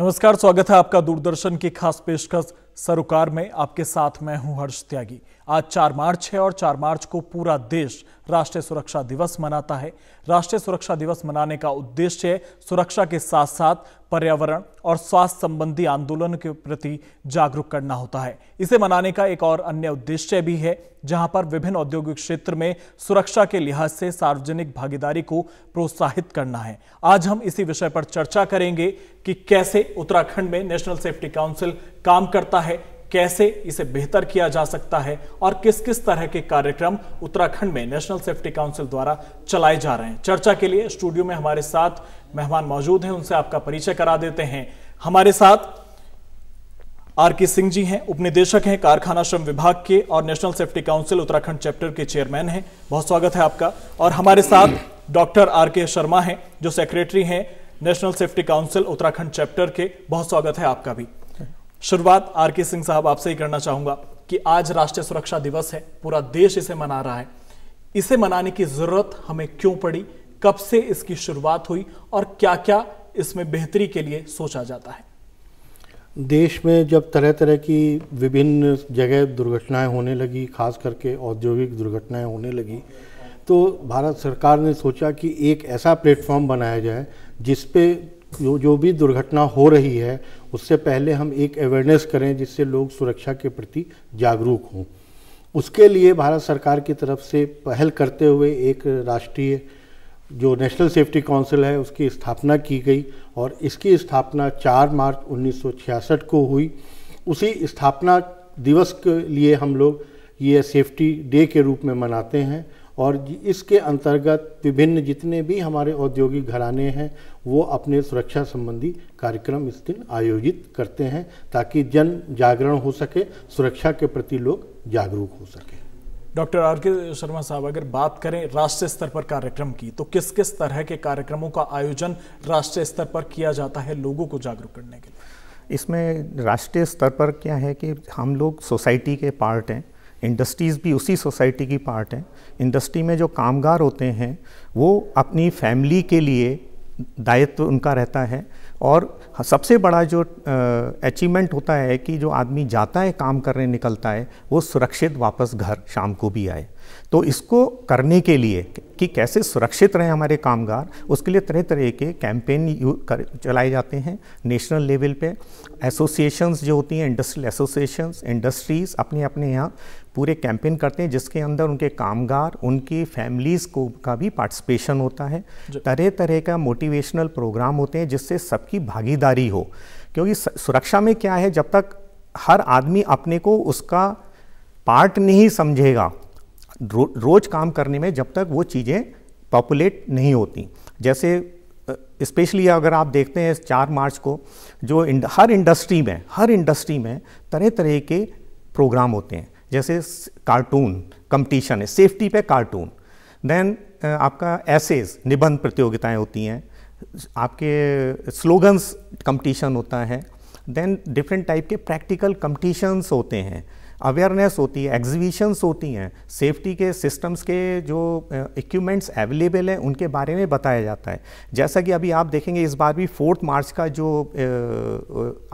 नमस्कार स्वागत है आपका दूरदर्शन की खास पेशकश सरोकार में आपके साथ मैं हूं हर्ष त्यागी आज 4 मार्च है और 4 मार्च को पूरा देश राष्ट्रीय सुरक्षा दिवस मनाता है राष्ट्रीय सुरक्षा दिवस मनाने का उद्देश्य सुरक्षा के साथ साथ पर्यावरण और स्वास्थ्य संबंधी आंदोलन के प्रति जागरूक करना होता है इसे मनाने का एक और अन्य उद्देश्य भी है जहां पर विभिन्न औद्योगिक क्षेत्र में सुरक्षा के लिहाज से सार्वजनिक भागीदारी को प्रोत्साहित करना है आज हम इसी विषय पर चर्चा करेंगे कि कैसे उत्तराखंड में नेशनल सेफ्टी काउंसिल काम करता है कैसे इसे बेहतर किया जा सकता है और किस किस तरह के कार्यक्रम उत्तराखंड में नेशनल सेफ्टी काउंसिल द्वारा चलाए जा रहे हैं चर्चा के लिए स्टूडियो में हमारे साथ मेहमान मौजूद हैं उनसे आपका परिचय करा देते हैं हमारे साथ आर के सिंह जी हैं उपनिदेशक हैं कारखाना श्रम विभाग के और national safety council Uttarakhand chapter के चेयरमैन हैं बहुत स्वागत है आपका और हमारे साथ डॉक्टर आर के शर्मा हैं जो सेक्रेटरी हैं national safety council Uttarakhand chapter के बहुत स्वागत है आपका भी शुरुआत आर के सिंह साहब आपसे ही करना चाहूंगा कि आज राष्ट्रीय सुरक्षा दिवस है पूरा देश इसे मना रहा है इसे मनाने की जरूरत हमें क्यों पड़ी कब से इसकी शुरुआत हुई और क्या क्या इसमें बेहतरी के लिए सोचा जाता है देश में जब तरह तरह की विभिन्न जगह दुर्घटनाएं होने लगी खास करके औद्योगिक दुर्घटनाएं होने लगी तो भारत सरकार ने सोचा कि एक ऐसा प्लेटफॉर्म बनाया जाए जिसपे जो जो भी दुर्घटना हो रही है उससे पहले हम एक अवेयरनेस करें जिससे लोग सुरक्षा के प्रति जागरूक हों उसके लिए भारत सरकार की तरफ से पहल करते हुए एक राष्ट्रीय जो नेशनल सेफ्टी काउंसिल है उसकी स्थापना की गई और इसकी स्थापना 4 मार्च 1966 को हुई उसी स्थापना दिवस के लिए हम लोग ये सेफ्टी डे के रूप में मनाते हैं और इसके अंतर्गत विभिन्न जितने भी हमारे औद्योगिक घराने हैं वो अपने सुरक्षा संबंधी कार्यक्रम इस दिन आयोजित करते हैं ताकि जन जागरण हो सके सुरक्षा के प्रति लोग जागरूक हो सके डॉक्टर आर के शर्मा साहब अगर बात करें राष्ट्रीय स्तर पर कार्यक्रम की तो किस किस तरह के कार्यक्रमों का आयोजन राष्ट्रीय स्तर पर किया जाता है लोगों को जागरूक करने के लिए इसमें राष्ट्रीय स्तर पर क्या है कि हम लोग सोसाइटी के पार्ट हैं इंडस्ट्रीज़ भी उसी सोसाइटी की पार्ट हैं इंडस्ट्री में जो कामगार होते हैं वो अपनी फैमिली के लिए दायित्व उनका रहता है और सबसे बड़ा जो अचीवमेंट होता है कि जो आदमी जाता है काम करने निकलता है वो सुरक्षित वापस घर शाम को भी आए तो इसको करने के लिए कि कैसे सुरक्षित रहें हमारे कामगार उसके लिए तरह तरह के कैंपेन चलाए जाते हैं नेशनल लेवल पे एसोसिएशंस जो होती हैं इंडस्ट्रियल एसोसिएशंस इंडस्ट्रीज़ अपने अपने यहाँ पूरे कैंपेन करते हैं जिसके अंदर उनके कामगार उनकी फैमिलीज़ को का भी पार्टिसिपेशन होता है तरह तरह का मोटिवेशनल प्रोग्राम होते हैं जिससे सबकी भागीदारी हो क्योंकि सुरक्षा में क्या है जब तक हर आदमी अपने को उसका पार्ट नहीं समझेगा रो, रोज काम करने में जब तक वो चीज़ें पॉपुलेट नहीं होती जैसे स्पेशली अगर आप देखते हैं चार मार्च को जो इंड, हर इंडस्ट्री में हर इंडस्ट्री में तरह तरह के प्रोग्राम होते हैं जैसे कार्टून कंपटीशन है सेफ्टी पे कार्टून देन आपका एसेज निबंध प्रतियोगिताएं होती हैं आपके स्लोगन्स कंपटीशन होता है देन डिफरेंट टाइप के प्रैक्टिकल कंपटीशंस होते हैं अवेयरनेस होती है एग्जीबिशंस होती हैं सेफ्टी के सिस्टम्स के जो इक्विपमेंट्स अवेलेबल हैं उनके बारे में बताया जाता है जैसा कि अभी आप देखेंगे इस बार भी फोर्थ मार्च का जो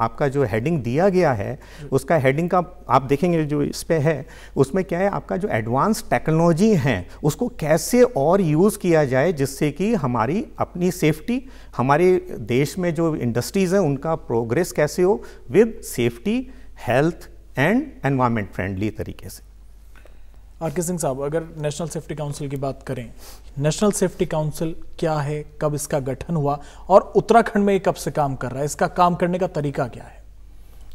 आपका जो हेडिंग दिया गया है उसका हेडिंग का आप देखेंगे जो इस पर है उसमें क्या है आपका जो एडवांस टेक्नोलॉजी है उसको कैसे और यूज़ किया जाए जिससे कि हमारी अपनी सेफ्टी हमारे देश में जो इंडस्ट्रीज़ हैं उनका प्रोग्रेस कैसे हो with safety health and environment friendly तरीके से आर के सिंह साहब अगर नेशनल सेफ्टी काउंसिल की बात करें नेशनल सेफ्टी काउंसिल क्या है कब इसका गठन हुआ और उत्तराखंड में कब से काम कर रहा है इसका काम करने का तरीका क्या है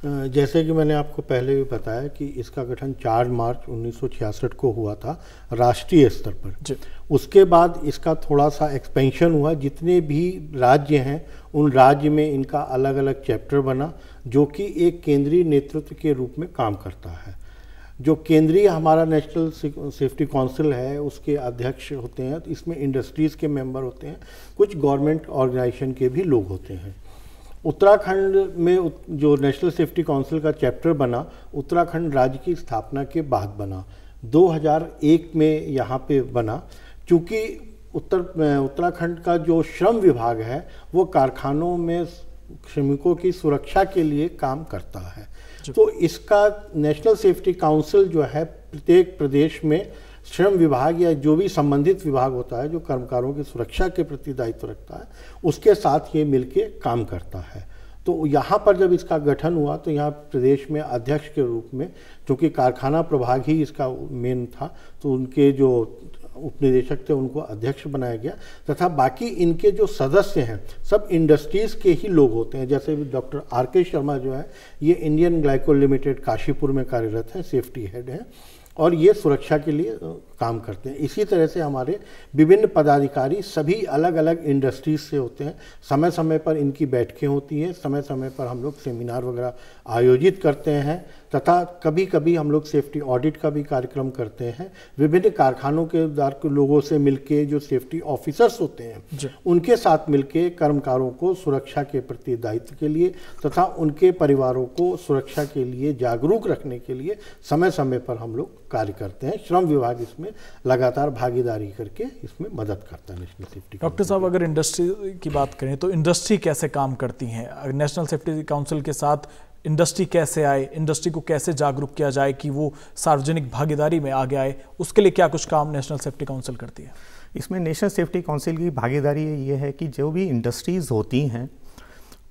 जैसे कि मैंने आपको पहले भी बताया कि इसका गठन 4 मार्च 1966 को हुआ था राष्ट्रीय स्तर पर उसके बाद इसका थोड़ा सा एक्सपेंशन हुआ जितने भी राज्य हैं उन राज्य में इनका अलग अलग चैप्टर बना जो कि एक केंद्रीय नेतृत्व के रूप में काम करता है जो केंद्रीय हमारा नेशनल सेफ्टी काउंसिल है उसके अध्यक्ष होते हैं तो इसमें इंडस्ट्रीज़ के मेंबर होते हैं कुछ गवर्नमेंट ऑर्गेनाइजेशन के भी लोग होते हैं उत्तराखंड में जो नेशनल सेफ्टी काउंसिल का चैप्टर बना उत्तराखंड राज्य की स्थापना के बाद बना 2001 में यहाँ पे बना क्योंकि उत्तर उत्तराखंड का जो श्रम विभाग है वो कारखानों में श्रमिकों की सुरक्षा के लिए काम करता है तो इसका नेशनल सेफ्टी काउंसिल जो है प्रत्येक प्रदेश में श्रम विभाग या जो भी संबंधित विभाग होता है जो कर्मकारों की सुरक्षा के प्रति दायित्व रखता है उसके साथ ये मिलके काम करता है तो यहाँ पर जब इसका गठन हुआ तो यहाँ प्रदेश में अध्यक्ष के रूप में चूँकि कारखाना प्रभाग ही इसका मेन था तो उनके जो उपनिदेशक थे उनको अध्यक्ष बनाया गया तथा बाकी इनके जो सदस्य हैं सब इंडस्ट्रीज़ के ही लोग होते हैं जैसे डॉक्टर आर के शर्मा जो है ये इंडियन ग्लाइको लिमिटेड काशीपुर में कार्यरत हैं सेफ्टी हेड हैं और ये सुरक्षा के लिए काम करते हैं इसी तरह से हमारे विभिन्न पदाधिकारी सभी अलग अलग इंडस्ट्रीज से होते हैं समय समय पर इनकी बैठकें होती हैं समय समय पर हम लोग सेमिनार वगैरह आयोजित करते हैं तथा कभी कभी हम लोग सेफ्टी ऑडिट का भी कार्यक्रम करते हैं विभिन्न कारखानों के दार लोगों से मिलके जो सेफ्टी ऑफिसर्स होते हैं उनके साथ मिलके कर्मकारों को सुरक्षा के प्रति दायित्व के लिए तथा उनके परिवारों को सुरक्षा के लिए जागरूक रखने के लिए समय समय पर हम लोग कार्य करते हैं श्रम विभाग इसमें में लगातार भागीदारी करके इसमें मदद करता है नेशनल सेफ्टी डॉक्टर साहब अगर इंडस्ट्री की बात करें तो इंडस्ट्री कैसे काम करती है नेशनल सेफ्टी काउंसिल के साथ इंडस्ट्री कैसे आए इंडस्ट्री को कैसे जागरूक किया जाए कि वो सार्वजनिक भागीदारी में आगे आए उसके लिए क्या कुछ काम नेशनल सेफ्टी काउंसिल करती है इसमें नेशनल सेफ्टी काउंसिल की भागीदारी ये है कि जो भी इंडस्ट्रीज़ होती हैं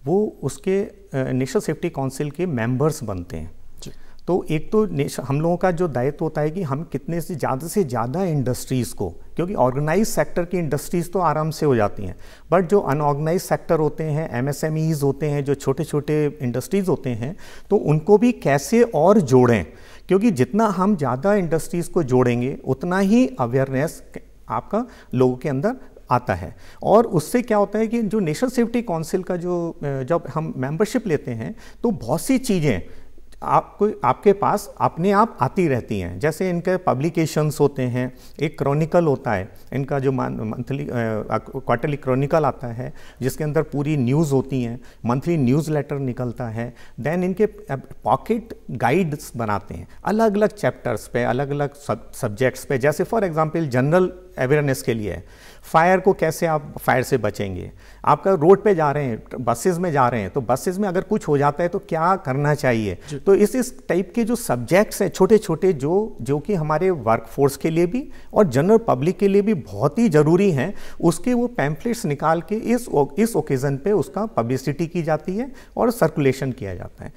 वो उसके नेशनल सेफ्टी काउंसिल के मेंबर्स बनते हैं तो एक तो हम लोगों का जो दायित्व होता है कि हम कितने से ज़्यादा से ज़्यादा इंडस्ट्रीज़ को क्योंकि ऑर्गेनाइज सेक्टर की इंडस्ट्रीज़ तो आराम से हो जाती हैं बट जो अनऑर्गेनाइज सेक्टर होते हैं एम होते हैं जो छोटे छोटे इंडस्ट्रीज़ होते हैं तो उनको भी कैसे और जोड़ें क्योंकि जितना हम ज़्यादा इंडस्ट्रीज़ को जोड़ेंगे उतना ही अवेयरनेस आपका लोगों के अंदर आता है और उससे क्या होता है कि जो नेशनल सेफ्टी काउंसिल का जो जब हम मेंबरशिप लेते हैं तो बहुत सी चीज़ें आपको आपके पास अपने आप आती रहती हैं जैसे इनके पब्लिकेशंस होते हैं एक क्रॉनिकल होता है इनका जो मंथली क्वार्टरली क्रॉनिकल आता है जिसके अंदर पूरी न्यूज़ होती हैं मंथली न्यूज़ लेटर निकलता है देन इनके पॉकेट गाइड्स बनाते हैं अलग अलग चैप्टर्स पे अलग अलग सब्जेक्ट्स पे जैसे फॉर एग्जांपल जनरल अवेयरनेस के लिए है फायर को कैसे आप फायर से बचेंगे आपका रोड पे जा रहे हैं बसेस में जा रहे हैं तो बसेस में अगर कुछ हो जाता है तो क्या करना चाहिए तो इस इस टाइप के जो सब्जेक्ट्स हैं छोटे छोटे जो जो कि हमारे वर्कफोर्स के लिए भी और जनरल पब्लिक के लिए भी बहुत ही ज़रूरी हैं उसके वो पैम्पलेट्स निकाल के इस इस ओकेज़न पे उसका पब्लिसिटी की जाती है और सर्कुलेशन किया जाता है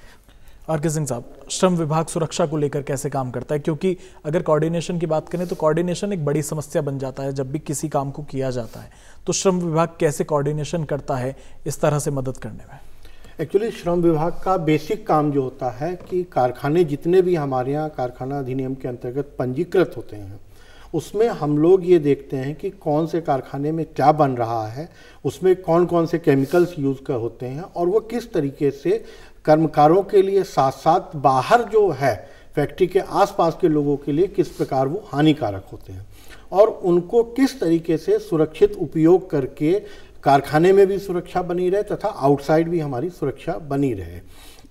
आरके सिंह साहब श्रम विभाग सुरक्षा को लेकर कैसे काम करता है क्योंकि अगर कोऑर्डिनेशन की बात करें तो कोऑर्डिनेशन एक बड़ी समस्या बन जाता है जब भी किसी काम को किया जाता है तो श्रम विभाग कैसे कोऑर्डिनेशन करता है इस तरह से मदद करने में एक्चुअली श्रम विभाग का बेसिक काम जो होता है कि कारखाने जितने भी हमारे यहाँ कारखाना अधिनियम के अंतर्गत पंजीकृत होते हैं उसमें हम लोग ये देखते हैं कि कौन से कारखाने में क्या बन रहा है उसमें कौन कौन से केमिकल्स यूज़ कर होते हैं और वो किस तरीके से कर्मकारों के लिए साथ साथ बाहर जो है फैक्ट्री के आसपास के लोगों के लिए किस प्रकार वो हानिकारक होते हैं और उनको किस तरीके से सुरक्षित उपयोग करके कारखाने में भी सुरक्षा बनी रहे तथा आउटसाइड भी हमारी सुरक्षा बनी रहे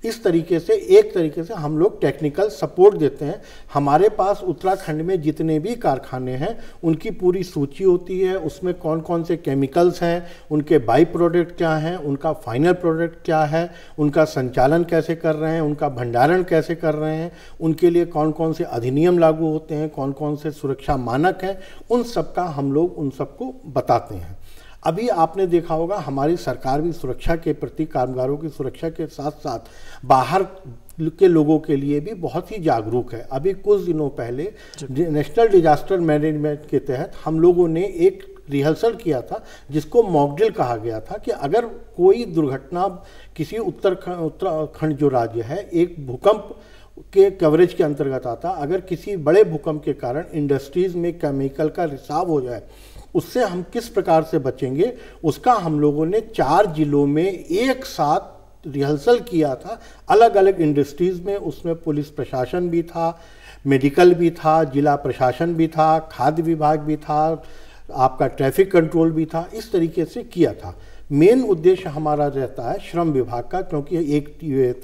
इस तरीके से एक तरीके से हम लोग टेक्निकल सपोर्ट देते हैं हमारे पास उत्तराखंड में जितने भी कारखाने हैं उनकी पूरी सूची होती है उसमें कौन कौन से केमिकल्स हैं उनके बाई प्रोडक्ट क्या हैं उनका फाइनल प्रोडक्ट क्या है उनका संचालन कैसे कर रहे हैं उनका भंडारण कैसे कर रहे हैं उनके लिए कौन कौन से अधिनियम लागू होते हैं कौन कौन से सुरक्षा मानक हैं उन सब का हम लोग उन सबको बताते हैं अभी आपने देखा होगा हमारी सरकार भी सुरक्षा के प्रति कामगारों की सुरक्षा के साथ साथ बाहर के लोगों के लिए भी बहुत ही जागरूक है अभी कुछ दिनों पहले नेशनल डिजास्टर मैनेजमेंट के तहत हम लोगों ने एक रिहर्सल किया था जिसको मॉकड्रिल कहा गया था कि अगर कोई दुर्घटना किसी उत्तर उत्तराखंड जो राज्य है एक भूकंप के कवरेज के अंतर्गत आता अगर किसी बड़े भूकंप के कारण इंडस्ट्रीज़ में केमिकल का रिसाव हो जाए उससे हम किस प्रकार से बचेंगे उसका हम लोगों ने चार जिलों में एक साथ रिहर्सल किया था अलग अलग इंडस्ट्रीज़ में उसमें पुलिस प्रशासन भी था मेडिकल भी था जिला प्रशासन भी था खाद्य विभाग भी था आपका ट्रैफिक कंट्रोल भी था इस तरीके से किया था मेन उद्देश्य हमारा रहता है श्रम विभाग का क्योंकि एक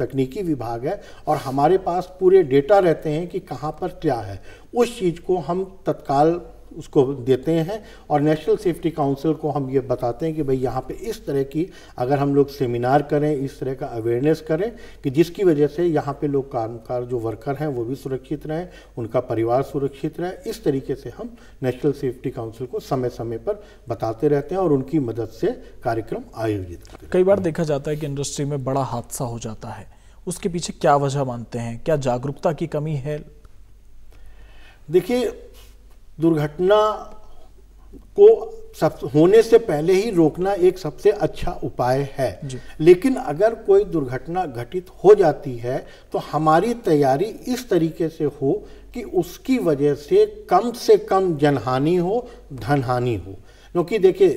तकनीकी विभाग है और हमारे पास पूरे डेटा रहते हैं कि कहाँ पर क्या है उस चीज़ को हम तत्काल उसको देते हैं और नेशनल सेफ्टी काउंसिल को हम ये बताते हैं कि भाई यहाँ पे इस तरह की अगर हम लोग सेमिनार करें इस तरह का अवेयरनेस करें कि जिसकी वजह से यहाँ पे लोग कामकार जो वर्कर हैं वो भी सुरक्षित रहें उनका परिवार सुरक्षित रहे इस तरीके से हम नेशनल सेफ्टी काउंसिल को समय समय पर बताते रहते हैं और उनकी मदद से कार्यक्रम आयोजित करते हैं कई बार देखा जाता है कि इंडस्ट्री में बड़ा हादसा हो जाता है उसके पीछे क्या वजह मानते हैं क्या जागरूकता की कमी है देखिए दुर्घटना को सब होने से पहले ही रोकना एक सबसे अच्छा उपाय है लेकिन अगर कोई दुर्घटना घटित हो जाती है तो हमारी तैयारी इस तरीके से हो कि उसकी वजह से कम से कम जनहानि हो धनहानि हो क्योंकि देखिए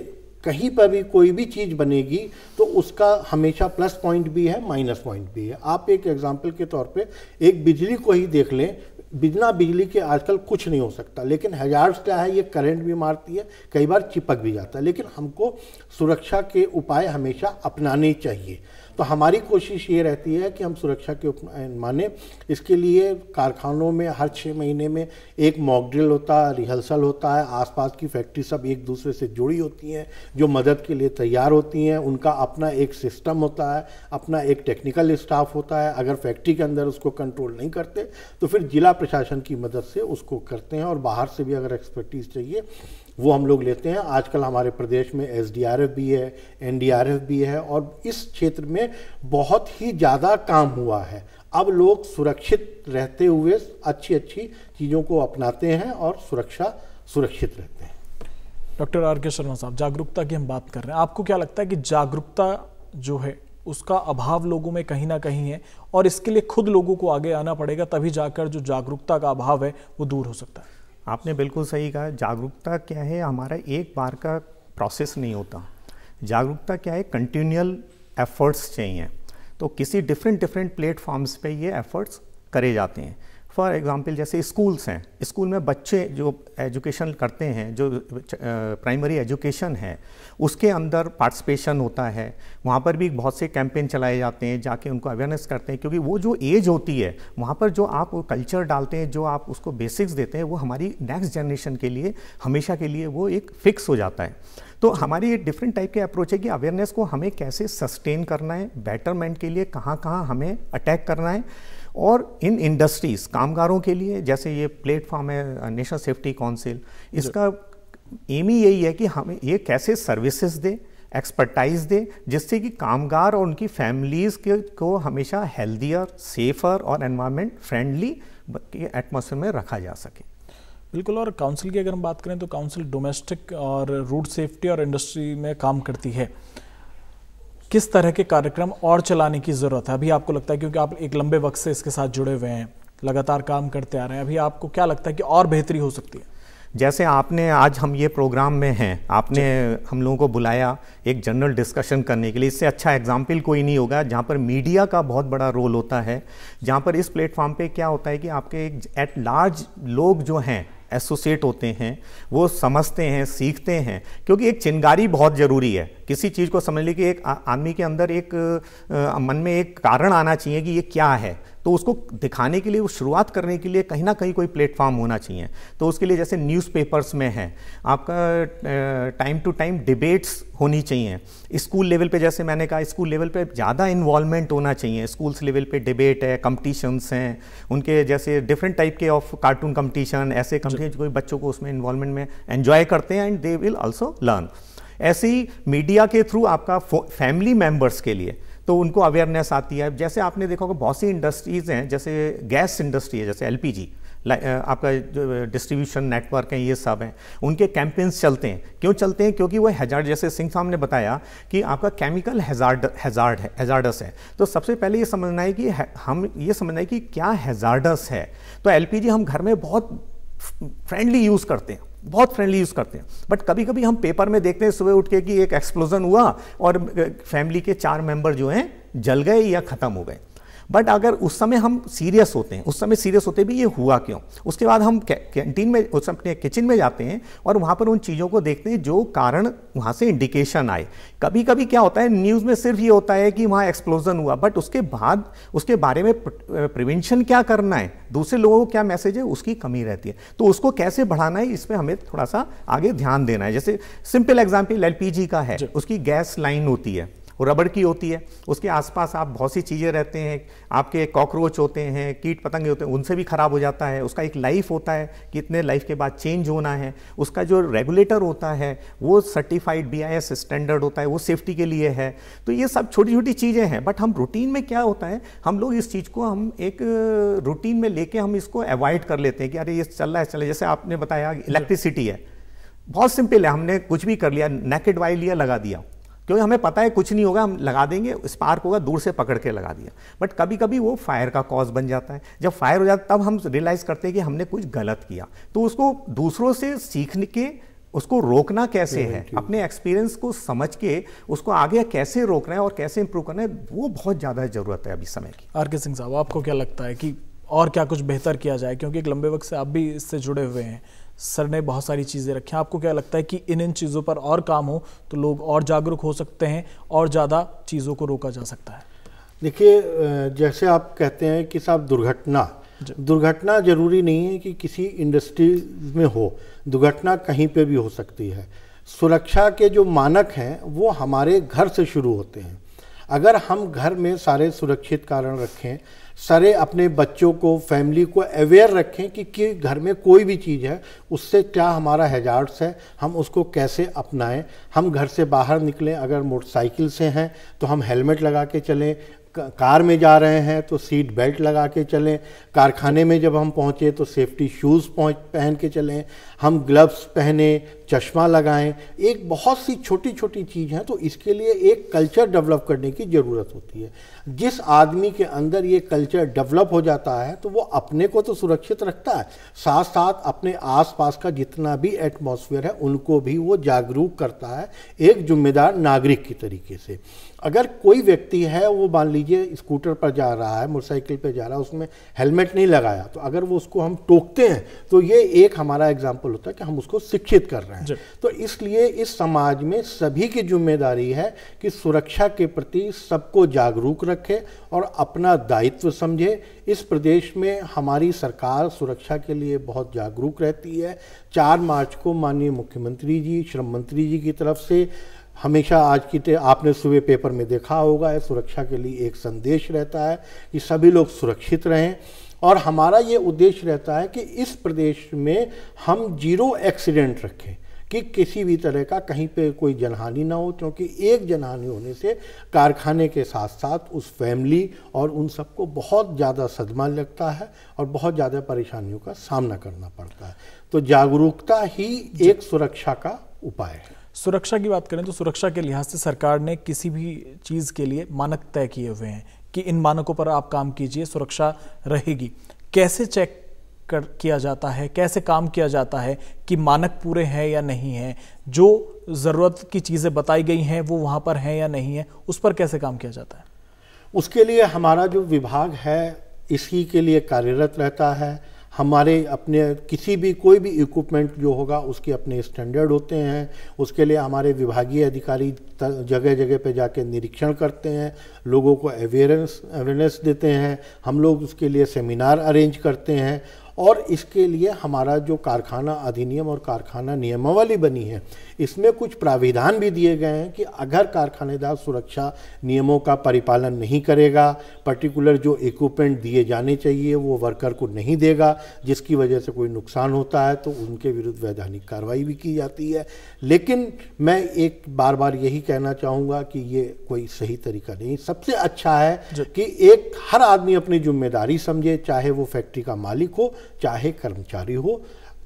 कहीं पर भी कोई भी चीज़ बनेगी तो उसका हमेशा प्लस पॉइंट भी है माइनस पॉइंट भी है आप एक एग्जांपल के तौर पे एक बिजली को ही देख लें बिना बिजली के आजकल कुछ नहीं हो सकता लेकिन हजार्स क्या है ये करंट भी मारती है कई बार चिपक भी जाता है लेकिन हमको सुरक्षा के उपाय हमेशा अपनाने चाहिए तो हमारी कोशिश ये रहती है कि हम सुरक्षा के माने इसके लिए कारखानों में हर छः महीने में एक मॉक ड्रिल होता है रिहर्सल होता है आसपास की फैक्ट्री सब एक दूसरे से जुड़ी होती हैं जो मदद के लिए तैयार होती हैं उनका अपना एक सिस्टम होता है अपना एक टेक्निकल स्टाफ होता है अगर फैक्ट्री के अंदर उसको कंट्रोल नहीं करते तो फिर जिला प्रशासन की मदद से उसको करते हैं और बाहर से भी अगर एक्सपर्टीज़ चाहिए वो हम लोग लेते हैं आजकल हमारे प्रदेश में एस भी है एन भी है और इस क्षेत्र में बहुत ही ज़्यादा काम हुआ है अब लोग सुरक्षित रहते हुए अच्छी अच्छी चीज़ों को अपनाते हैं और सुरक्षा सुरक्षित रहते हैं डॉक्टर आर के शर्मा साहब जागरूकता की हम बात कर रहे हैं आपको क्या लगता है कि जागरूकता जो है उसका अभाव लोगों में कहीं ना कहीं है और इसके लिए खुद लोगों को आगे आना पड़ेगा तभी जाकर जो जागरूकता का अभाव है वो दूर हो सकता है आपने बिल्कुल सही कहा जागरूकता क्या है हमारा एक बार का प्रोसेस नहीं होता जागरूकता क्या है कंटिन्यूल एफर्ट्स चाहिए तो किसी डिफरेंट डिफरेंट प्लेटफॉर्म्स पे ये एफर्ट्स करे जाते हैं फॉर एग्ज़ाम्पल जैसे स्कूल्स हैं स्कूल में बच्चे जो एजुकेशन करते हैं जो प्राइमरी एजुकेशन है उसके अंदर पार्टिसिपेशन होता है वहाँ पर भी बहुत से कैंपेन चलाए जाते हैं जाके उनको अवेयरनेस करते हैं क्योंकि वो जो एज होती है वहाँ पर जो आप कल्चर डालते हैं जो आप उसको बेसिक्स देते हैं वो हमारी नेक्स्ट जनरेशन के लिए हमेशा के लिए वो एक फिक्स हो जाता है तो हमारी ये डिफरेंट टाइप के अप्रोच है कि अवेयरनेस को हमें कैसे सस्टेन करना है बेटरमेंट के लिए कहाँ कहाँ हमें अटैक करना है और इन इंडस्ट्रीज़ कामगारों के लिए जैसे ये प्लेटफॉर्म है नेशनल सेफ्टी काउंसिल इसका एम ही यही है कि हमें ये कैसे सर्विसेज दे एक्सपर्टाइज दे जिससे कि कामगार और उनकी फैमिलीज़ के को हमेशा हेल्दियर सेफर और एनवायरनमेंट फ्रेंडली एटमोसफेयर में रखा जा सके बिल्कुल और काउंसिल की अगर हम बात करें तो काउंसिल डोमेस्टिक और रूट सेफ्टी और इंडस्ट्री में काम करती है किस तरह के कार्यक्रम और चलाने की ज़रूरत है अभी आपको लगता है क्योंकि आप एक लंबे वक्त से इसके साथ जुड़े हुए हैं लगातार काम करते आ रहे हैं अभी आपको क्या लगता है कि और बेहतरी हो सकती है जैसे आपने आज हम ये प्रोग्राम में हैं आपने हम लोगों को बुलाया एक जनरल डिस्कशन करने के लिए इससे अच्छा एग्जाम्पल कोई नहीं होगा जहाँ पर मीडिया का बहुत बड़ा रोल होता है जहाँ पर इस प्लेटफॉर्म पे क्या होता है कि आपके एक एट लार्ज लोग जो हैं एसोसिएट होते हैं वो समझते हैं सीखते हैं क्योंकि एक चिंगारी बहुत ज़रूरी है किसी चीज़ को समझने कि एक आदमी के अंदर एक आ, मन में एक कारण आना चाहिए कि ये क्या है तो उसको दिखाने के लिए वो शुरुआत करने के लिए कहीं ना कहीं कोई प्लेटफॉर्म होना चाहिए तो उसके लिए जैसे न्यूज़पेपर्स में है आपका टाइम टू टाइम डिबेट्स होनी चाहिए स्कूल लेवल पे जैसे मैंने कहा स्कूल लेवल पे ज़्यादा इन्वॉल्वमेंट होना चाहिए स्कूल्स लेवल पे डिबेट है कम्पटिशन्स हैं उनके जैसे डिफरेंट टाइप के ऑफ कार्टून कम्पटिशन ऐसे कम्पटिशन कोई बच्चों को उसमें इन्वॉल्वमेंट में एन्जॉय करते हैं and they will also learn ऐसे ही मीडिया के थ्रू आपका फैमिली मेम्बर्स के लिए तो उनको अवेयरनेस आती है जैसे आपने देखा होगा बहुत सी इंडस्ट्रीज़ हैं जैसे गैस इंडस्ट्री है जैसे एल आपका जो डिस्ट्रीब्यूशन नेटवर्क है ये सब हैं उनके कैंपेन्स चलते हैं क्यों चलते हैं क्योंकि वो हैजार्ड जैसे सिंह साहब ने बताया कि आपका केमिकल हैजार्ड हैजार्ड है हैजार्डस है तो सबसे पहले ये समझना है कि हम ये समझना है कि क्या हैजार्डस है तो एलपीजी हम घर में बहुत फ्रेंडली यूज़ करते हैं बहुत फ्रेंडली यूज़ करते हैं बट कभी कभी हम पेपर में देखते हैं सुबह उठ के कि एक एक्सप्लोजन हुआ और फैमिली के चार मेंबर जो हैं जल गए या ख़त्म हो गए बट अगर उस समय हम सीरियस होते हैं उस समय सीरियस होते भी ये हुआ क्यों उसके बाद हम कैंटीन में उस अपने किचन में जाते हैं और वहाँ पर उन चीज़ों को देखते हैं जो कारण वहाँ से इंडिकेशन आए कभी कभी क्या होता है न्यूज़ में सिर्फ ये होता है कि वहाँ एक्सप्लोजन हुआ बट उसके बाद उसके बारे में प्रिवेंशन क्या करना है दूसरे लोगों को क्या मैसेज है उसकी कमी रहती है तो उसको कैसे बढ़ाना है इस पर हमें थोड़ा सा आगे ध्यान देना है जैसे सिंपल एग्जाम्पल एल का है उसकी गैस लाइन होती है वो रबड़ की होती है उसके आसपास आप बहुत सी चीज़ें रहते हैं आपके कॉकरोच होते हैं कीट पतंगे होते हैं उनसे भी ख़राब हो जाता है उसका एक लाइफ होता है कि इतने लाइफ के बाद चेंज होना है उसका जो रेगुलेटर होता है वो सर्टिफाइड बी स्टैंडर्ड होता है वो सेफ्टी के लिए है तो ये सब छोटी छोटी चीज़ें हैं बट हम रूटीन में क्या होता है हम लोग इस चीज़ को हम एक रूटीन में लेके हम इसको अवॉइड कर लेते हैं कि अरे ये चल रहा है चल जैसे आपने बताया इलेक्ट्रिसिटी है बहुत सिंपल है हमने कुछ भी कर लिया नेकेड वायर लिया लगा दिया क्योंकि हमें पता है कुछ नहीं होगा हम लगा देंगे स्पार्क होगा दूर से पकड़ के लगा दिया बट कभी कभी वो फायर का कॉज बन जाता है जब फायर हो जाता तब हम रियलाइज़ करते हैं कि हमने कुछ गलत किया तो उसको दूसरों से सीखने के उसको रोकना कैसे है अपने एक्सपीरियंस को समझ के उसको आगे कैसे रोकना है और कैसे इंप्रूव करना है वो बहुत ज़्यादा ज़रूरत है अभी समय की आर के सिंह साहब आपको क्या लगता है कि और क्या कुछ बेहतर किया जाए क्योंकि एक लंबे वक्त से आप भी इससे जुड़े हुए हैं सर ने बहुत सारी चीज़ें रखी हैं आपको क्या लगता है कि इन इन चीज़ों पर और काम हो तो लोग और जागरूक हो सकते हैं और ज़्यादा चीज़ों को रोका जा सकता है देखिए जैसे आप कहते हैं कि साहब दुर्घटना दुर्घटना जरूरी नहीं है कि किसी इंडस्ट्री में हो दुर्घटना कहीं पे भी हो सकती है सुरक्षा के जो मानक हैं वो हमारे घर से शुरू होते हैं अगर हम घर में सारे सुरक्षित कारण रखें सरे अपने बच्चों को फैमिली को अवेयर रखें कि, कि घर में कोई भी चीज़ है उससे क्या हमारा हैजार्ड्स है हम उसको कैसे अपनाएं हम घर से बाहर निकलें अगर मोटरसाइकिल से हैं तो हम हेलमेट लगा के चलें कार में जा रहे हैं तो सीट बेल्ट लगा के चलें कारखाने में जब हम पहुंचे तो सेफ्टी शूज़ पहुँच पहन के चलें हम ग्लव्स पहने चश्मा लगाएं एक बहुत सी छोटी छोटी चीज़ हैं तो इसके लिए एक कल्चर डेवलप करने की ज़रूरत होती है जिस आदमी के अंदर ये कल्चर डेवलप हो जाता है तो वो अपने को तो सुरक्षित रखता है साथ साथ अपने आसपास का जितना भी एटमॉस्फेयर है उनको भी वो जागरूक करता है एक जिम्मेदार नागरिक की तरीके से अगर कोई व्यक्ति है वो मान लीजिए स्कूटर पर जा रहा है मोटरसाइकिल पर जा रहा है उसमें हेलमेट नहीं लगाया तो अगर वो उसको हम टोकते हैं तो ये एक हमारा एग्जाम्पल सफल होता है कि हम उसको शिक्षित कर रहे हैं तो इसलिए इस समाज में सभी की जिम्मेदारी है कि सुरक्षा के प्रति सबको जागरूक रखे और अपना दायित्व समझे इस प्रदेश में हमारी सरकार सुरक्षा के लिए बहुत जागरूक रहती है चार मार्च को माननीय मुख्यमंत्री जी श्रम मंत्री जी की तरफ से हमेशा आज की आपने सुबह पेपर में देखा होगा सुरक्षा के लिए एक संदेश रहता है कि सभी लोग सुरक्षित रहें और हमारा ये उद्देश्य रहता है कि इस प्रदेश में हम जीरो एक्सीडेंट रखें कि किसी भी तरह का कहीं पे कोई जनहानि ना हो क्योंकि एक जनहानि होने से कारखाने के साथ साथ उस फैमिली और उन सबको बहुत ज़्यादा सदमा लगता है और बहुत ज़्यादा परेशानियों का सामना करना पड़ता है तो जागरूकता ही एक सुरक्षा का उपाय है सुरक्षा की बात करें तो सुरक्षा के लिहाज से सरकार ने किसी भी चीज़ के लिए मानक तय किए हुए हैं कि इन मानकों पर आप काम कीजिए सुरक्षा रहेगी कैसे चेक कर किया जाता है कैसे काम किया जाता है कि मानक पूरे हैं या नहीं हैं जो ज़रूरत की चीज़ें बताई गई हैं वो वहाँ पर हैं या नहीं है उस पर कैसे काम किया जाता है उसके लिए हमारा जो विभाग है इसी के लिए कार्यरत रहता है हमारे अपने किसी भी कोई भी इक्विपमेंट जो होगा उसके अपने स्टैंडर्ड होते हैं उसके लिए हमारे विभागीय अधिकारी जगह जगह पे जाके निरीक्षण करते हैं लोगों को अवेयरेंस अवेयरनेस देते हैं हम लोग उसके लिए सेमिनार अरेंज करते हैं और इसके लिए हमारा जो कारखाना अधिनियम और कारखाना नियमावली बनी है इसमें कुछ प्राविधान भी दिए गए हैं कि अगर कारखानेदार सुरक्षा नियमों का परिपालन नहीं करेगा पर्टिकुलर जो इक्विपमेंट दिए जाने चाहिए वो वर्कर को नहीं देगा जिसकी वजह से कोई नुकसान होता है तो उनके विरुद्ध वैधानिक कार्रवाई भी की जाती है लेकिन मैं एक बार बार यही कहना चाहूँगा कि ये कोई सही तरीका नहीं सबसे अच्छा है कि एक हर आदमी अपनी जिम्मेदारी समझे चाहे वो फैक्ट्री का मालिक हो चाहे कर्मचारी हो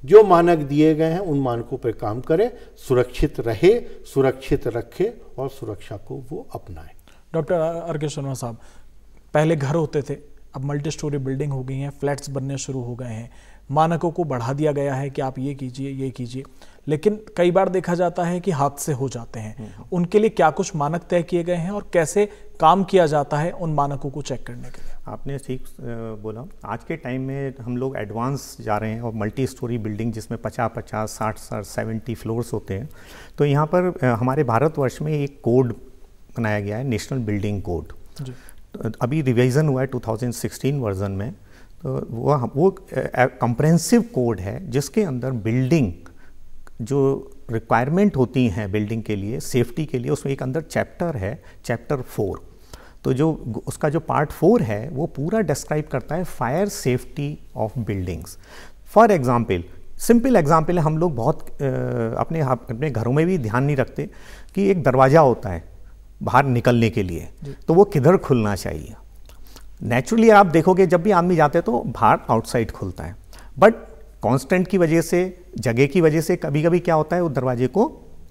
जो मानक दिए गए हैं उन मानकों पर काम करें सुरक्षित रहे सुरक्षित रखे और सुरक्षा को वो अपनाए डॉक्टर आर के शर्मा साहब पहले घर होते थे अब मल्टी स्टोरी बिल्डिंग हो गई हैं फ्लैट्स बनने शुरू हो गए हैं मानकों को बढ़ा दिया गया है कि आप ये कीजिए ये कीजिए लेकिन कई बार देखा जाता है कि हाथ से हो जाते हैं हम्म, हम्म। उनके लिए क्या कुछ मानक तय किए गए हैं और कैसे काम किया जाता है उन मानकों को चेक करने के लिए आपने ठीक बोला आज के टाइम में हम लोग एडवांस जा रहे हैं और मल्टी स्टोरी बिल्डिंग जिसमें पचास पचास साठ साठ सेवेंटी फ्लोर्स होते हैं तो यहाँ पर हमारे भारतवर्ष में एक कोड बनाया गया है नेशनल बिल्डिंग कोड अभी रिवीजन हुआ है 2016 वर्जन में तो वह वो कंप्रेंसिव कोड है जिसके अंदर बिल्डिंग जो रिक्वायरमेंट होती हैं बिल्डिंग के लिए सेफ्टी के लिए उसमें एक अंदर चैप्टर है चैप्टर फोर तो जो उसका जो पार्ट फोर है वो पूरा डिस्क्राइब करता है fire safety of buildings for example simple example है हम लोग बहुत अपने अपने घरों में भी ध्यान नहीं रखते कि एक दरवाज़ा होता है बाहर निकलने के लिए तो वो किधर खुलना चाहिए नेचुरली आप देखोगे जब भी आदमी जाते हैं तो बाहर आउटसाइड खुलता है बट कांस्टेंट की वजह से जगह की वजह से कभी कभी क्या होता है वो दरवाजे को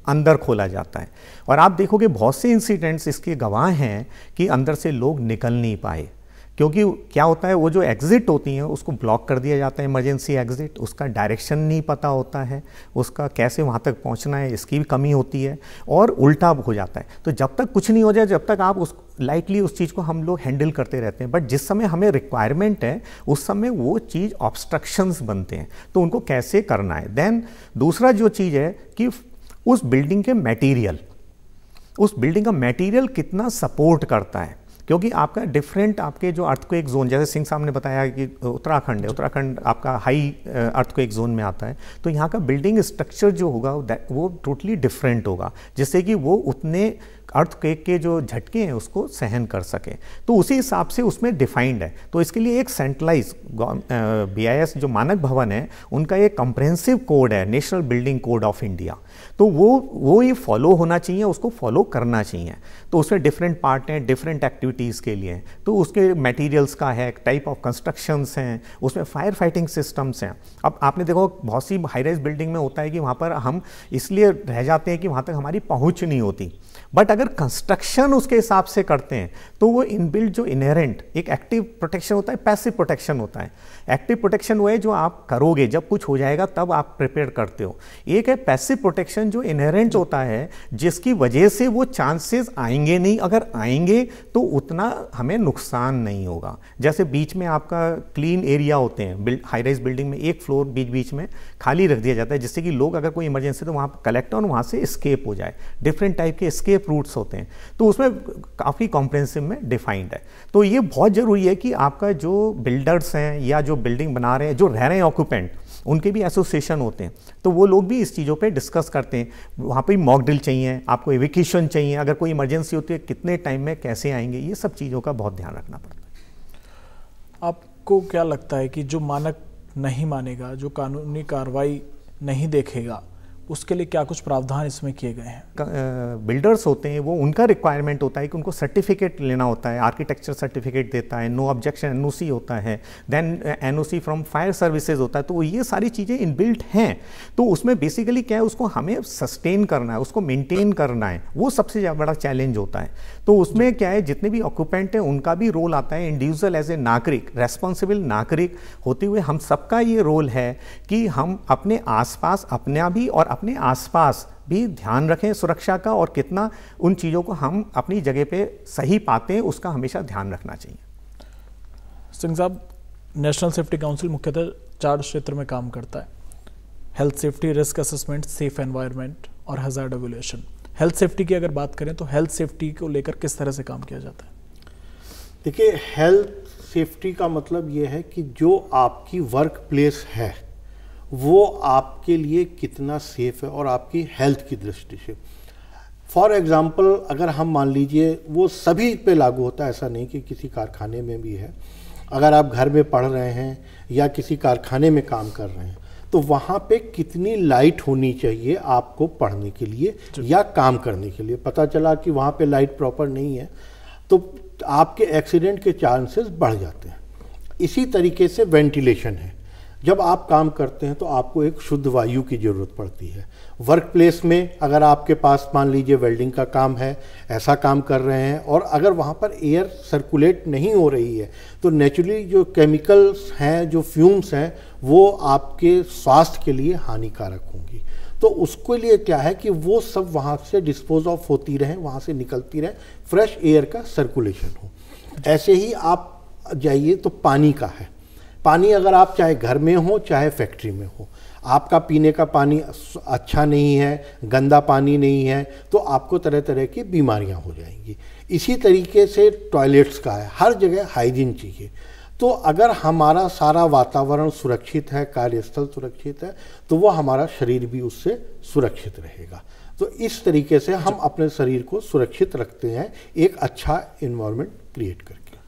अंदर खोला जाता है और आप देखोगे बहुत से इंसिडेंट्स इसके गवाह हैं कि अंदर से लोग निकल नहीं पाए क्योंकि क्या होता है वो जो एग्ज़िट होती हैं उसको ब्लॉक कर दिया जाता है इमरजेंसी एग्ज़िट उसका डायरेक्शन नहीं पता होता है उसका कैसे वहाँ तक पहुँचना है इसकी भी कमी होती है और उल्टा हो जाता है तो जब तक कुछ नहीं हो जाए जब तक आप उस लाइटली उस चीज़ को हम लोग हैंडल करते रहते हैं बट जिस समय हमें रिक्वायरमेंट है उस समय वो चीज़ ऑब्स्ट्रक्शंस बनते हैं तो उनको कैसे करना है देन दूसरा जो चीज़ है कि उस बिल्डिंग के मटेरियल उस बिल्डिंग का मटेरियल कितना सपोर्ट करता है क्योंकि आपका डिफरेंट आपके जो अर्थक्वेक जोन जैसे सिंह साहब ने बताया कि उत्तराखंड है उत्तराखंड आपका हाई अर्थक्वेक जोन में आता है तो यहाँ का बिल्डिंग स्ट्रक्चर जो होगा वो टोटली डिफरेंट होगा जिससे कि वो उतने अर्थ के जो झटके हैं उसको सहन कर सकें तो उसी हिसाब से उसमें डिफाइंड है तो इसके लिए एक सेंट्रलाइज बीआईएस जो मानक भवन है उनका एक कंप्रहेंसिव कोड है national building code of India तो वो वो ही फॉलो होना चाहिए उसको फॉलो करना चाहिए तो उसमें डिफरेंट पार्ट हैं डिफरेंट एक्टिविटीज़ के लिए तो उसके मटेरियल्स का है टाइप ऑफ कंस्ट्रक्शंस हैं उसमें फायर फाइटिंग सिस्टम्स हैं अब आपने देखो बहुत सी हाई राइज बिल्डिंग में होता है कि वहाँ पर हम इसलिए रह जाते हैं कि वहाँ तक हमारी पहुँच नहीं होती बट अगर कंस्ट्रक्शन उसके हिसाब से करते हैं तो वो इनबिल्ट जो इनहेरेंट एक एक्टिव प्रोटेक्शन होता है पैसिव प्रोटेक्शन होता है एक्टिव प्रोटेक्शन वो है जो आप करोगे जब कुछ हो जाएगा तब आप प्रिपेयर करते हो एक है पैसिव प्रोटेक्शन जो इनहेरेंट होता है जिसकी वजह से वो चांसेस आएंगे नहीं अगर आएंगे तो उतना हमें नुकसान नहीं होगा जैसे बीच में आपका क्लीन एरिया होते हैं हाई राइज बिल्डिंग में एक फ्लोर बीच बीच में खाली रख दिया जाता है जिससे कि लोग अगर कोई इमरजेंसी तो वहाँ पर कलेक्ट और वहाँ से स्केप हो जाए डिफरेंट टाइप के स्केप फ्रूट्स होते हैं तो उसमें काफ़ी कॉम्प्रेंसिव में डिफाइंड है तो ये बहुत ज़रूरी है कि आपका जो बिल्डर्स हैं या जो बिल्डिंग बना रहे हैं जो रह रहे हैं ऑक्यूपेंट उनके भी एसोसिएशन होते हैं तो वो लोग भी इस चीज़ों पे डिस्कस करते हैं वहाँ पे मॉक ड्रिल चाहिए आपको एविकेशन चाहिए अगर कोई इमरजेंसी होती है कितने टाइम में कैसे आएंगे ये सब चीज़ों का बहुत ध्यान रखना पड़ता है आपको क्या लगता है कि जो मानक नहीं मानेगा जो कानूनी कार्रवाई नहीं देखेगा उसके लिए क्या कुछ प्रावधान इसमें किए गए हैं बिल्डर्स होते हैं वो उनका रिक्वायरमेंट होता है कि उनको सर्टिफिकेट लेना होता है आर्किटेक्चर सर्टिफिकेट देता है नो ऑब्जेक्शन एन होता है then N from fire services होता है तो ये सारी चीज़ें बिल्ट हैं तो उसमें बेसिकली क्या है उसको हमें सस्टेन करना है उसको मेनटेन करना है वो सबसे बड़ा चैलेंज होता है तो उसमें क्या है जितने भी ऑक्यूपेंट हैं उनका भी रोल आता है इंडिविजुअल एज ए नागरिक रेस्पॉन्सिबल नागरिक होते हुए हम सबका ये रोल है कि हम अपने आसपास अपना भी और अपने आसपास भी ध्यान रखें सुरक्षा का और कितना उन चीज़ों को हम अपनी जगह पे सही पाते हैं उसका हमेशा ध्यान रखना चाहिए सिंह साहब नेशनल सेफ्टी काउंसिल मुख्यतः चार क्षेत्र में काम करता है health safety risk assessment safe environment और हजार एवोल्यूशन हेल्थ सेफ्टी की अगर बात करें तो हेल्थ सेफ्टी को लेकर किस तरह से काम किया जाता है देखिए हेल्थ सेफ्टी का मतलब ये है कि जो आपकी वर्क प्लेस है वो आपके लिए कितना सेफ है और आपकी हेल्थ की दृष्टि से फॉर एग्ज़ाम्पल अगर हम मान लीजिए वो सभी पे लागू होता है ऐसा नहीं कि किसी कारखाने में भी है अगर आप घर में पढ़ रहे हैं या किसी कारखाने में काम कर रहे हैं तो वहाँ पे कितनी लाइट होनी चाहिए आपको पढ़ने के लिए या काम करने के लिए पता चला कि वहाँ पे लाइट प्रॉपर नहीं है तो आपके एक्सीडेंट के चांसेस बढ़ जाते हैं इसी तरीके से वेंटिलेशन है जब आप काम करते हैं तो आपको एक शुद्ध वायु की ज़रूरत पड़ती है वर्क प्लेस में अगर आपके पास मान लीजिए वेल्डिंग का काम है ऐसा काम कर रहे हैं और अगर वहाँ पर एयर सर्कुलेट नहीं हो रही है तो नेचुरली जो केमिकल्स हैं जो फ्यूम्स हैं वो आपके स्वास्थ्य के लिए हानिकारक होंगी तो उसके लिए क्या है कि वो सब वहाँ से डिस्पोज ऑफ होती रहें वहाँ से निकलती रहें फ्रेश एयर का सर्कुलेशन हो ऐसे ही आप जाइए तो पानी का है पानी अगर आप चाहे घर में हो चाहे फैक्ट्री में हो आपका पीने का पानी अच्छा नहीं है गंदा पानी नहीं है तो आपको तरह तरह की बीमारियां हो जाएंगी इसी तरीके से टॉयलेट्स का है हर जगह हाइजीन चाहिए तो अगर हमारा सारा वातावरण सुरक्षित है कार्यस्थल सुरक्षित है तो वो हमारा शरीर भी उससे सुरक्षित रहेगा तो इस तरीके से हम अच्छा। अपने शरीर को सुरक्षित रखते हैं एक अच्छा इन्वायरमेंट क्रिएट करके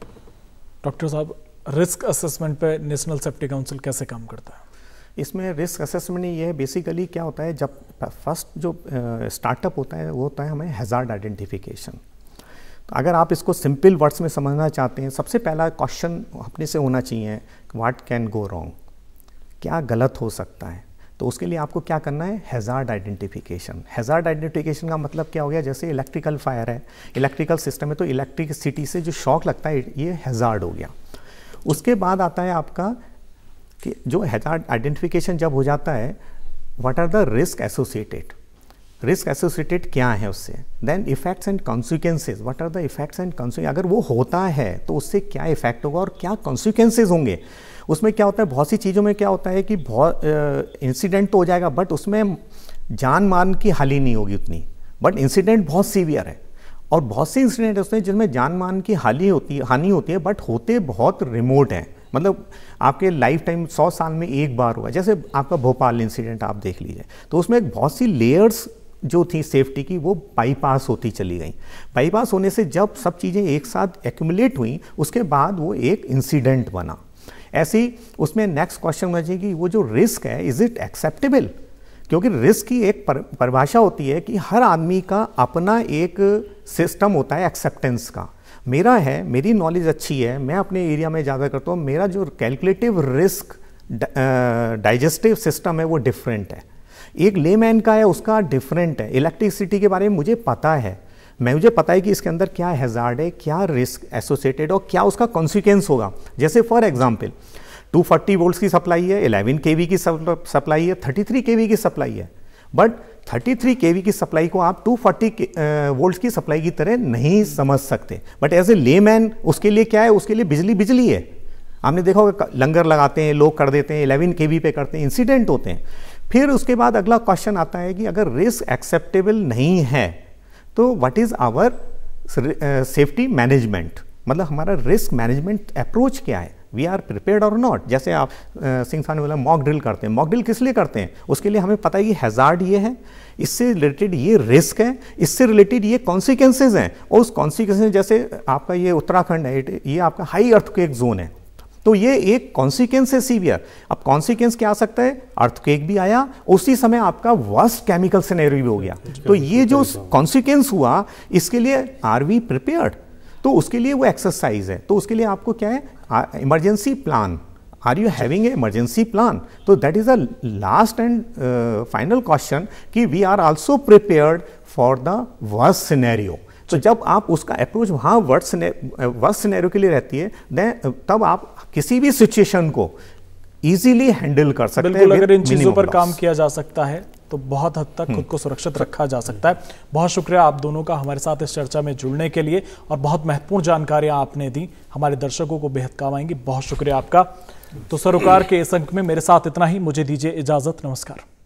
डॉक्टर साहब रिस्क असेसमेंट पे नेशनल सेफ्टी काउंसिल कैसे काम करता है इसमें रिस्क असेसमेंट ये है बेसिकली क्या होता है जब फर्स्ट जो स्टार्टअप uh, होता है वो होता है हमें हैज़ार्ड आइडेंटिफिकेशन तो अगर आप इसको सिंपल वर्ड्स में समझना चाहते हैं सबसे पहला क्वेश्चन अपने से होना चाहिए वाट कैन गो रॉन्ग क्या गलत हो सकता है तो उसके लिए आपको क्या करना है हैज़ार्ड आइडेंटिफिकेशन हैज़ार्ड आइडेंटिफिकेशन का मतलब क्या हो गया जैसे इलेक्ट्रिकल फायर है इलेक्ट्रिकल सिस्टम है तो इलेक्ट्रिसिटी से जो शॉक लगता है ये हैज़ार्ड हो गया उसके बाद आता है आपका कि जो हैजार्ड आइडेंटिफिकेशन जब हो जाता है what are the risk associated risk associated क्या है उससे then effects and consequences what are the effects and consequence अगर वो होता है तो उससे क्या इफेक्ट होगा और क्या कॉन्सिक्वेंसेज होंगे उसमें क्या होता है बहुत सी चीज़ों में क्या होता है कि बहुत इंसिडेंट तो हो जाएगा बट उसमें जान मान की हाली नहीं होगी उतनी बट इंसिडेंट बहुत सीवियर है और बहुत से इंसिडेंट होते हैं जिनमें जान मान की हानि होती है हानि होती है बट होते बहुत रिमोट हैं मतलब आपके लाइफ टाइम सौ साल में एक बार हुआ जैसे आपका भोपाल इंसिडेंट आप देख लीजिए तो उसमें एक बहुत सी लेयर्स जो थी सेफ्टी की वो बाईपास होती चली गई बाईपास होने से जब सब चीज़ें एक साथ एक्यूमुलेट हुई उसके बाद वो एक इंसिडेंट बना ऐसी उसमें नेक्स्ट क्वेश्चन बचेगी वो जो रिस्क है इज़ इट एक्सेप्टेबल क्योंकि रिस्क की एक परिभाषा होती है कि हर आदमी का अपना एक सिस्टम होता है एक्सेप्टेंस का मेरा है मेरी नॉलेज अच्छी है मैं अपने एरिया में ज़्यादा करता हूँ मेरा जो कैलकुलेटिव रिस्क डाइजेस्टिव सिस्टम है वो डिफरेंट है एक लेमैन का है उसका डिफरेंट है इलेक्ट्रिसिटी के बारे में मुझे पता है मैं मुझे पता है कि इसके अंदर क्या हैज़ार्ड है क्या रिस्क एसोसिएटेड और क्या उसका कॉन्सिक्वेंस होगा जैसे फॉर एग्जाम्पल 240 वोल्ट्स की सप्लाई है 11 के की सप्लाई है 33 के की सप्लाई है बट 33 के की सप्लाई को आप 240 वोल्ट्स की सप्लाई की तरह नहीं समझ सकते बट एज ए ले उसके लिए क्या है उसके लिए बिजली बिजली है आपने देखा होगा लंगर लगाते हैं लोग कर देते हैं 11 के पे करते हैं इंसिडेंट होते हैं फिर उसके बाद अगला क्वेश्चन आता है कि अगर रिस्क एक्सेप्टेबल नहीं है तो what is our safety management मतलब हमारा रिस्क मैनेजमेंट अप्रोच क्या है वी आर प्रिपेयर्ड और नॉट जैसे आप सिंह साहब ने बोला मॉक ड्रिल करते हैं मॉक ड्रिल किस लिए करते हैं उसके लिए हमें पता है ये हैज़ार्ड ये है इससे रिलेटेड ये रिस्क है इससे रिलेटेड ये कॉन्सिक्वेंसेज हैं और उस कॉन्सिक्वेंसेज जैसे आपका ये उत्तराखंड है ये आपका हाई एक जोन है तो ये एक कॉन्सिक्वेंस है सीवियर अब कॉन्सिक्वेंस क्या आ सकता है केक भी आया उसी समय आपका वर्स्ट केमिकल सिनेरियो भी हो गया अच्छा, तो ये अच्छा, जो कॉन्सिक्वेंस अच्छा। हुआ इसके लिए आर वी प्रिपेयर्ड तो उसके लिए वो एक्सरसाइज है तो उसके लिए आपको क्या है emergency plan are you having a emergency plan तो that is a last and final question कि we are also prepare for the worst scenario तो जब आप उसका अप्रोच वहाँ वर्ड वर्स्ट सिनेरियो के लिए रहती है देन uh, तब आप किसी भी सिचुएशन को इजीली हैंडल कर सकते हैं अगर इन चीज़ों पर काम किया जा सकता है तो बहुत हद तक खुद हम्म। को सुरक्षित रखा जा सकता है बहुत शुक्रिया आप दोनों का हमारे साथ इस चर्चा में जुड़ने के लिए और बहुत महत्वपूर्ण जानकारियां आपने दी हमारे दर्शकों को बेहद काम आएंगी बहुत शुक्रिया आपका तो सरोकार के इस अंक में मेरे साथ इतना ही मुझे दीजिए इजाजत नमस्कार